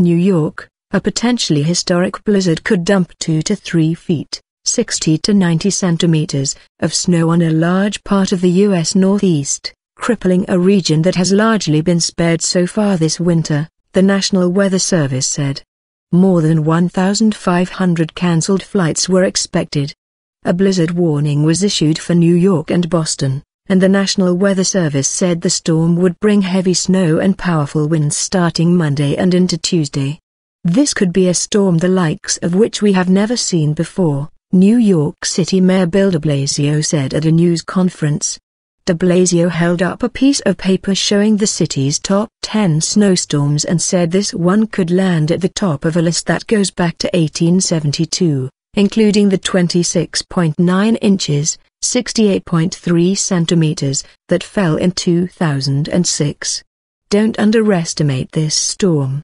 New York, a potentially historic blizzard could dump 2 to 3 feet, 60 to 90 centimeters, of snow on a large part of the U.S. Northeast, crippling a region that has largely been spared so far this winter, the National Weather Service said. More than 1,500 cancelled flights were expected. A blizzard warning was issued for New York and Boston and the National Weather Service said the storm would bring heavy snow and powerful winds starting Monday and into Tuesday. This could be a storm the likes of which we have never seen before, New York City Mayor Bill de Blasio said at a news conference. De Blasio held up a piece of paper showing the city's top 10 snowstorms and said this one could land at the top of a list that goes back to 1872, including the 26.9 inches 68.3 centimeters, that fell in 2006. Don't underestimate this storm.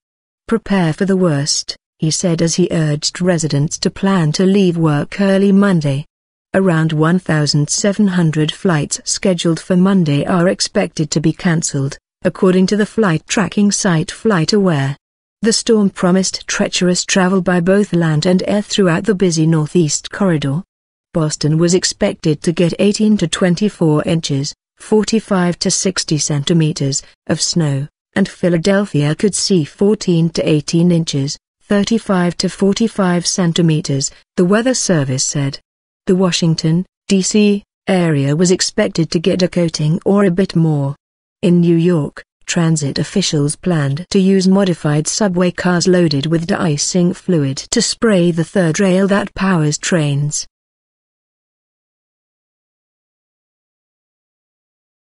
Prepare for the worst, he said as he urged residents to plan to leave work early Monday. Around 1,700 flights scheduled for Monday are expected to be cancelled, according to the flight tracking site FlightAware. The storm promised treacherous travel by both land and air throughout the busy northeast corridor, Boston was expected to get 18 to 24 inches, 45 to 60 centimeters, of snow, and Philadelphia could see 14 to 18 inches, 35 to 45 centimeters, the Weather Service said. The Washington, D.C., area was expected to get a coating or a bit more. In New York, transit officials planned to use modified subway cars loaded with de-icing fluid to spray the third rail that powers trains.